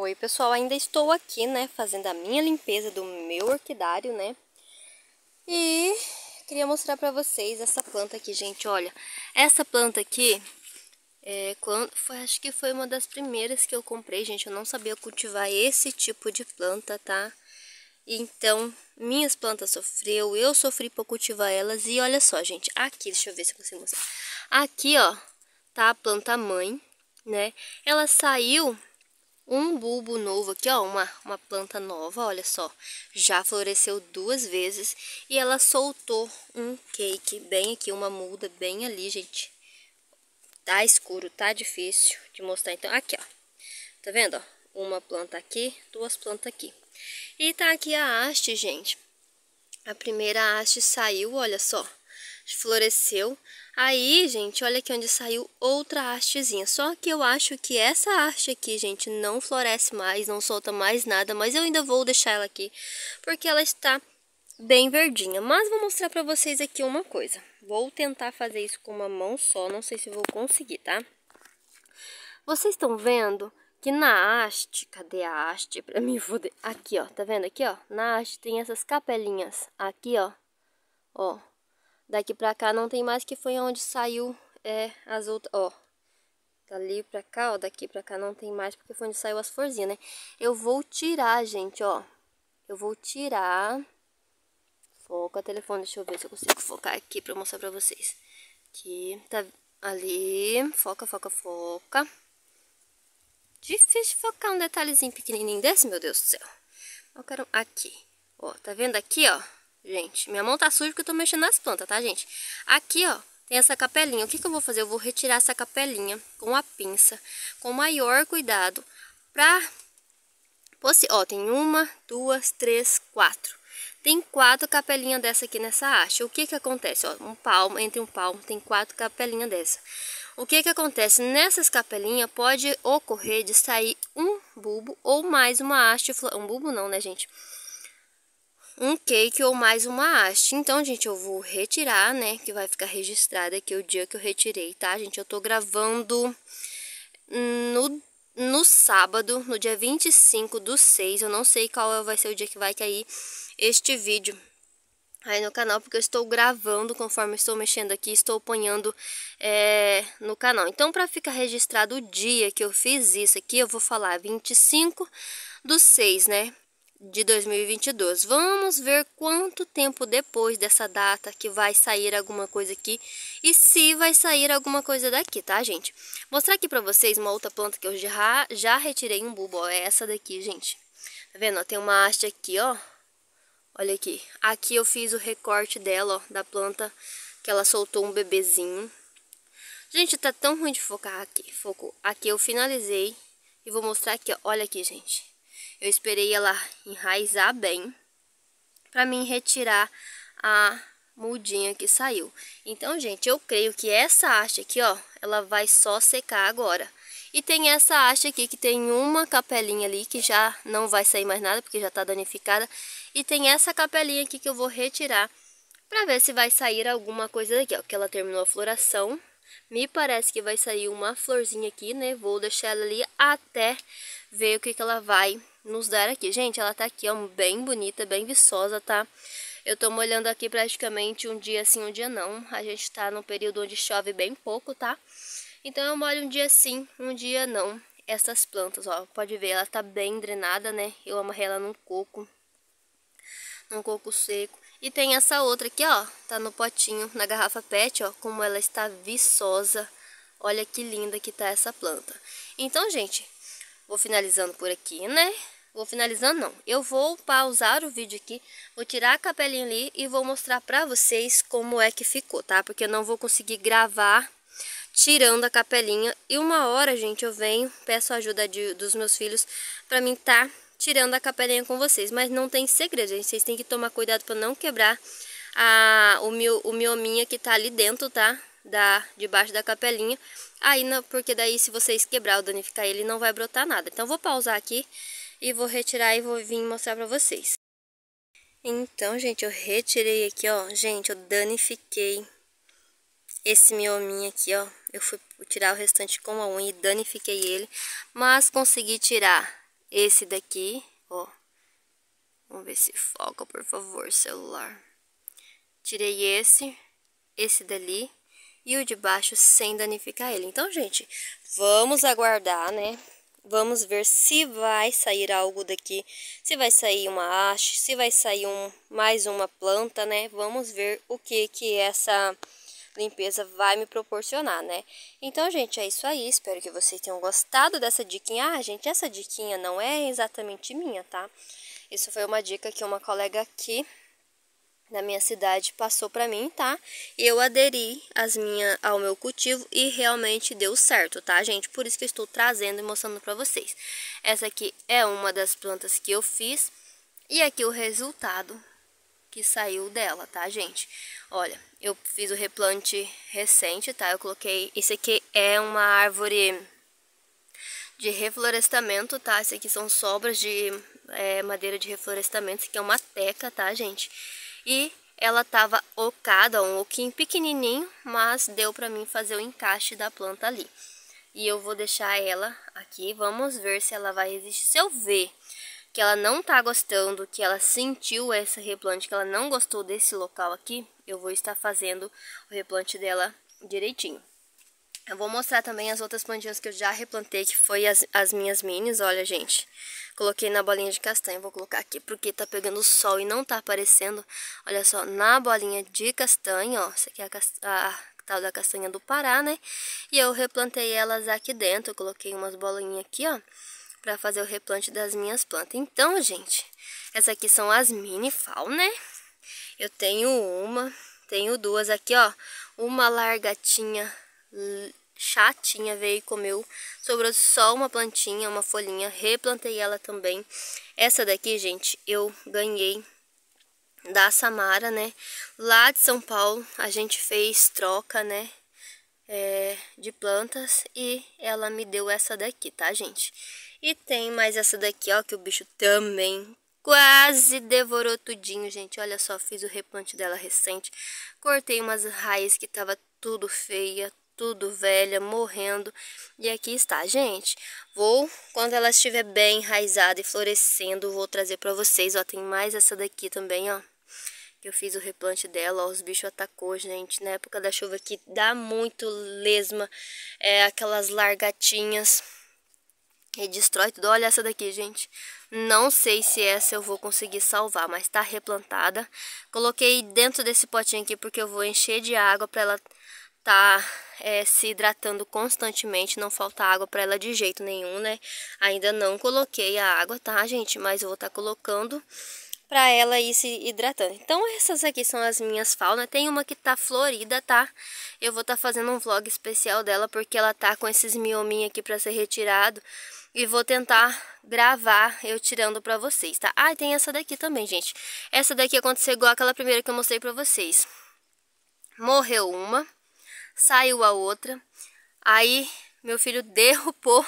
Oi pessoal, ainda estou aqui, né, fazendo a minha limpeza do meu orquidário, né? E queria mostrar pra vocês essa planta aqui, gente, olha. Essa planta aqui, é, quando, foi, acho que foi uma das primeiras que eu comprei, gente. Eu não sabia cultivar esse tipo de planta, tá? Então, minhas plantas sofreu, eu sofri pra cultivar elas. E olha só, gente, aqui, deixa eu ver se eu consigo mostrar. Aqui, ó, tá a planta mãe, né? Ela saiu um bulbo novo aqui, ó, uma, uma planta nova, olha só. Já floresceu duas vezes e ela soltou um cake bem aqui, uma muda bem ali, gente. Tá escuro, tá difícil de mostrar. Então, aqui, ó. Tá vendo, ó? Uma planta aqui, duas plantas aqui. E tá aqui a haste, gente. A primeira haste saiu, olha só floresceu. Aí, gente, olha aqui onde saiu outra hastezinha. Só que eu acho que essa haste aqui, gente, não floresce mais, não solta mais nada. Mas eu ainda vou deixar ela aqui, porque ela está bem verdinha. Mas vou mostrar para vocês aqui uma coisa. Vou tentar fazer isso com uma mão só, não sei se vou conseguir, tá? Vocês estão vendo que na haste, cadê a haste? Para mim foder. Aqui, ó, tá vendo aqui, ó? Na haste tem essas capelinhas aqui, ó. Ó, Daqui pra cá não tem mais, que foi onde saiu é, as outras, ó. Dali pra cá, ó, daqui pra cá não tem mais, porque foi onde saiu as florzinhas, né? Eu vou tirar, gente, ó. Eu vou tirar... Foca o telefone, deixa eu ver se eu consigo focar aqui pra mostrar pra vocês. Aqui, tá ali, foca, foca, foca. Difícil focar um detalhezinho pequenininho desse, meu Deus do céu. Eu quero... Aqui, ó, tá vendo aqui, ó? gente. Minha mão tá suja porque eu tô mexendo nas plantas, tá, gente? Aqui, ó, tem essa capelinha. O que, que eu vou fazer? Eu vou retirar essa capelinha com a pinça, com maior cuidado, pra... Ó, tem uma, duas, três, quatro. Tem quatro capelinhas dessa aqui nessa haste. O que que acontece? Ó, um palmo, entre um palmo, tem quatro capelinhas dessa. O que que acontece? Nessas capelinhas pode ocorrer de sair um bulbo ou mais uma haste... Um bulbo não, né, gente? um cake ou mais uma haste. Então, gente, eu vou retirar, né? Que vai ficar registrado aqui o dia que eu retirei, tá, gente? Eu tô gravando no, no sábado, no dia 25 do 6. Eu não sei qual vai ser o dia que vai cair este vídeo aí no canal, porque eu estou gravando conforme estou mexendo aqui, estou apanhando é, no canal. Então, para ficar registrado o dia que eu fiz isso aqui, eu vou falar 25 do 6, né? de 2022. Vamos ver quanto tempo depois dessa data que vai sair alguma coisa aqui e se vai sair alguma coisa daqui, tá, gente? Mostrar aqui pra vocês uma outra planta que eu já, já retirei um bulbo, ó, é essa daqui, gente. Tá vendo? Ó, tem uma haste aqui, ó. Olha aqui. Aqui eu fiz o recorte dela, ó, da planta que ela soltou um bebezinho. Gente, tá tão ruim de focar aqui. Foco. Aqui eu finalizei e vou mostrar aqui, ó. Olha aqui, gente. Eu esperei ela enraizar bem para mim retirar a mudinha que saiu. Então, gente, eu creio que essa haste aqui, ó, ela vai só secar agora. E tem essa haste aqui que tem uma capelinha ali que já não vai sair mais nada porque já tá danificada. E tem essa capelinha aqui que eu vou retirar para ver se vai sair alguma coisa daqui, ó, que ela terminou a floração. Me parece que vai sair uma florzinha aqui, né? Vou deixar ela ali até ver o que, que ela vai nos dar aqui. Gente, ela tá aqui, ó, bem bonita, bem viçosa, tá? Eu tô molhando aqui praticamente um dia sim, um dia não. A gente tá num período onde chove bem pouco, tá? Então eu molho um dia sim, um dia não. Essas plantas, ó, pode ver, ela tá bem drenada, né? Eu amarrei ela num coco, num coco seco. E tem essa outra aqui, ó, tá no potinho, na garrafa pet, ó, como ela está viçosa. Olha que linda que tá essa planta. Então, gente, vou finalizando por aqui, né? Vou finalizando não. Eu vou pausar o vídeo aqui, vou tirar a capelinha ali e vou mostrar pra vocês como é que ficou, tá? Porque eu não vou conseguir gravar tirando a capelinha. E uma hora, gente, eu venho, peço a ajuda de, dos meus filhos pra mim tá tirando a capelinha com vocês. Mas não tem segredo, gente. Vocês têm que tomar cuidado pra não quebrar a, o, mio, o miominha que tá ali dentro, tá? da debaixo da capelinha. Aí, porque daí se vocês quebrar ou danificar ele, não vai brotar nada. Então, vou pausar aqui e vou retirar e vou vir mostrar pra vocês. Então, gente, eu retirei aqui, ó. Gente, eu danifiquei esse miominho aqui, ó. Eu fui tirar o restante com a unha e danifiquei ele. Mas consegui tirar esse daqui, ó. Vamos ver se foca, por favor, celular. Tirei esse, esse dali e o de baixo sem danificar ele. Então, gente, vamos aguardar, né? Vamos ver se vai sair algo daqui, se vai sair uma haste, se vai sair um, mais uma planta, né? Vamos ver o que que essa limpeza vai me proporcionar, né? Então, gente, é isso aí. Espero que vocês tenham gostado dessa diquinha. Ah, gente, essa diquinha não é exatamente minha, tá? Isso foi uma dica que uma colega aqui da minha cidade passou para mim, tá? Eu aderi as minha, ao meu cultivo e realmente deu certo, tá, gente? Por isso que eu estou trazendo e mostrando para vocês. Essa aqui é uma das plantas que eu fiz e aqui o resultado que saiu dela, tá, gente? Olha, eu fiz o replante recente, tá? Eu coloquei... Esse aqui é uma árvore de reflorestamento, tá? Esse aqui são sobras de é, madeira de reflorestamento. Isso aqui é uma teca, tá, gente? E ela tava ocada, um oquinho pequenininho, mas deu para mim fazer o encaixe da planta ali. E eu vou deixar ela aqui, vamos ver se ela vai resistir. Se eu ver que ela não tá gostando, que ela sentiu essa replante, que ela não gostou desse local aqui, eu vou estar fazendo o replante dela direitinho. Eu vou mostrar também as outras plantinhas que eu já replantei, que foi as, as minhas minis, olha gente. Coloquei na bolinha de castanha, vou colocar aqui porque tá pegando sol e não tá aparecendo. Olha só, na bolinha de castanha, ó, essa aqui é a, a tal da castanha do Pará, né? E eu replantei elas aqui dentro, eu coloquei umas bolinhas aqui, ó, pra fazer o replante das minhas plantas. Então, gente, essas aqui são as mini fal, né? Eu tenho uma, tenho duas aqui, ó, uma largatinha Hum, chatinha veio e comeu. Sobrou só uma plantinha, uma folhinha. Replantei ela também. Essa daqui, gente, eu ganhei da Samara, né? Lá de São Paulo, a gente fez troca, né? É, de plantas e ela me deu essa daqui, tá, gente? E tem mais essa daqui, ó, que o bicho também quase devorou tudinho, gente. Olha só, fiz o replante dela recente. Cortei umas raízes que tava tudo feia, tudo velha, morrendo. E aqui está, gente. Vou, quando ela estiver bem enraizada e florescendo, vou trazer para vocês. Ó, tem mais essa daqui também, ó. Que eu fiz o replante dela, ó, os bichos atacou, gente. Na época da chuva aqui dá muito lesma, é, aquelas largatinhas. E destrói tudo. Olha essa daqui, gente. Não sei se essa eu vou conseguir salvar, mas tá replantada. Coloquei dentro desse potinho aqui porque eu vou encher de água para ela estar tá, é, se hidratando constantemente, não falta água para ela de jeito nenhum, né? Ainda não coloquei a água, tá, gente? Mas eu vou estar tá colocando para ela ir se hidratando. Então essas aqui são as minhas faunas. Tem uma que tá florida, tá? Eu vou estar tá fazendo um vlog especial dela porque ela tá com esses miominhos aqui para ser retirado e vou tentar gravar eu tirando para vocês, tá? Ah, tem essa daqui também, gente. Essa daqui aconteceu igual aquela primeira que eu mostrei para vocês. Morreu uma saiu a outra. Aí meu filho derrubou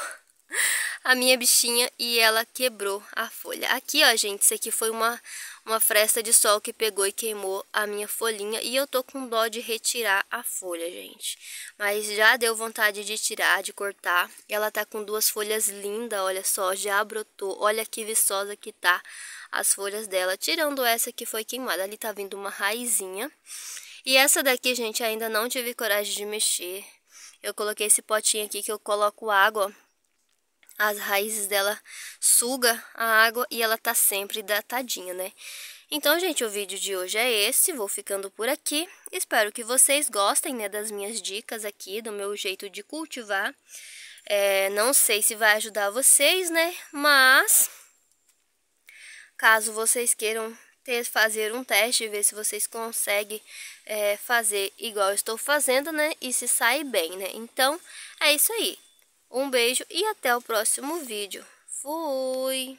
a minha bichinha e ela quebrou a folha. Aqui, ó, gente, isso aqui foi uma, uma fresta de sol que pegou e queimou a minha folhinha. E eu tô com dó de retirar a folha, gente. Mas já deu vontade de tirar, de cortar. Ela tá com duas folhas lindas, olha só, já brotou. Olha que viçosa que tá as folhas dela. Tirando essa que foi queimada, ali tá vindo uma raizinha. E essa daqui, gente, ainda não tive coragem de mexer. Eu coloquei esse potinho aqui que eu coloco água. As raízes dela suga a água e ela tá sempre hidratadinha, né? Então, gente, o vídeo de hoje é esse. Vou ficando por aqui. Espero que vocês gostem, né, das minhas dicas aqui, do meu jeito de cultivar. É, não sei se vai ajudar vocês, né? Mas, caso vocês queiram ter, fazer um teste, ver se vocês conseguem é, fazer igual estou fazendo, né? E se sair bem, né? Então, é isso aí. Um beijo e até o próximo vídeo. Fui!